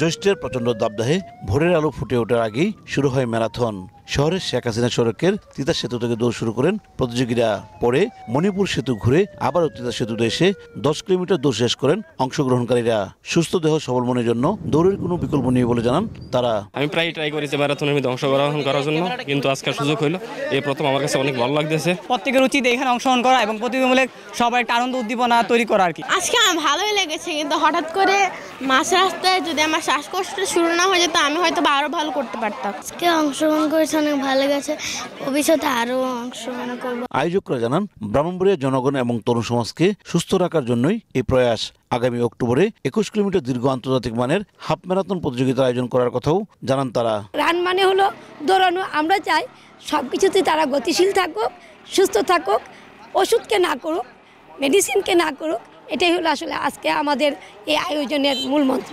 জ্যৈষ্ঠের প্রচণ্ড দাবদাহে ভোরের আলো ফুটে ওঠার আগেই শুরু হয় ম্যারাথন শহরের শেখ হাসিনা সড়কের তিতা সেতু থেকে দৌড় শুরু করেন প্রতিযোগীরা পরে মণিপুর সেতু ঘুরে আবারও তিতা সেতুতে এসে দশ কিলোমিটার দৌড় শেষ করেন অংশগ্রহণকারীরা সুস্থ দেহ সবল মনের জন্য দৌড়ের কোনো বিকল্প নেই বলে জানান তারা আমি প্রায় ট্রাই করেছি ম্যারাথনের মধ্যে অংশগ্রহণ করার জন্য কিন্তু আজকের সুযোগ হইলো এই প্রথম আমার কাছে অনেক ভালো লাগতেছে প্রত্যেকের উচিত এখানে অংশগ্রহণ করা এবং প্রতিযোগিতামূলক সবাই একটা আনন্দ উদ্দীপনা তৈরি করা আর কি আজকে আমার ভালোই লেগেছে কিন্তু হঠাৎ করে মাছ রাস্তায় যদি আমার শ্বাসকষ্ট শুরু না হয়ে যেত আমি হয়তো আরও ভালো করতে পারতাম আজকে অংশগ্রহণ করেছে অনেক ভালো লেগেছে ভবিষ্যতে আরও অংশগ্রহণ করব আয়োজকরা জানান ব্রাহ্মণবুড়িয়া জনগণ এবং তরুণ সমাজকে সুস্থ রাখার জন্যই এই প্রয়াস আগামী অক্টোবরে একুশ কিলোমিটার দীর্ঘ আন্তর্জাতিক মানের হাফ ম্যারাথন প্রতিযোগিতার আয়োজন করার কথাও জানান তারা রান মানে হলো দৌড়ানো আমরা চাই সব কিছুতে তারা গতিশীল থাকুক সুস্থ থাকুক ওষুধকে না করুক মেডিসিনকে না করুক এটাই হলো আসলে আজকে আমাদের এই আয়োজনের মূল মন্ত্র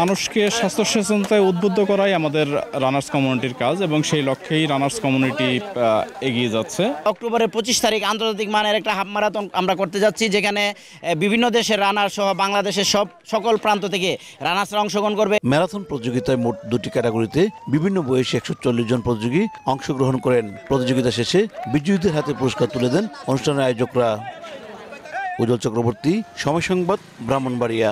মানুষকে স্বাস্থ্য সচেতনতায় উদ্বুদ্ধ করাই আমাদের রানার্স কমিউনিটির কাজ এবং সেই লক্ষ্যেই রানার্স কমিউনিটি এগিয়ে যাচ্ছে অক্টোবরের পঁচিশ তারিখ আন্তর্জাতিক মানের একটা হাফ ম্যারাথন আমরা করতে যাচ্ছি যেখানে বিভিন্ন দেশের রানার সহ বাংলাদেশের সব সকল প্রান্ত থেকে রানার্সরা অংশগ্রহণ করবে ম্যারাথন প্রতিযোগিতায় মোট দুটি ক্যাটাগরিতে বিভিন্ন বয়সী একশো জন প্রতিযোগী অংশগ্রহণ করেন প্রতিযোগিতা শেষে বিজয়ীদের হাতে পুরস্কার তুলে দেন অনুষ্ঠানের আয়োজকরা উজ্জ্বল চক্রবর্তী সময় সংবাদ ব্রাহ্মণবাড়িয়া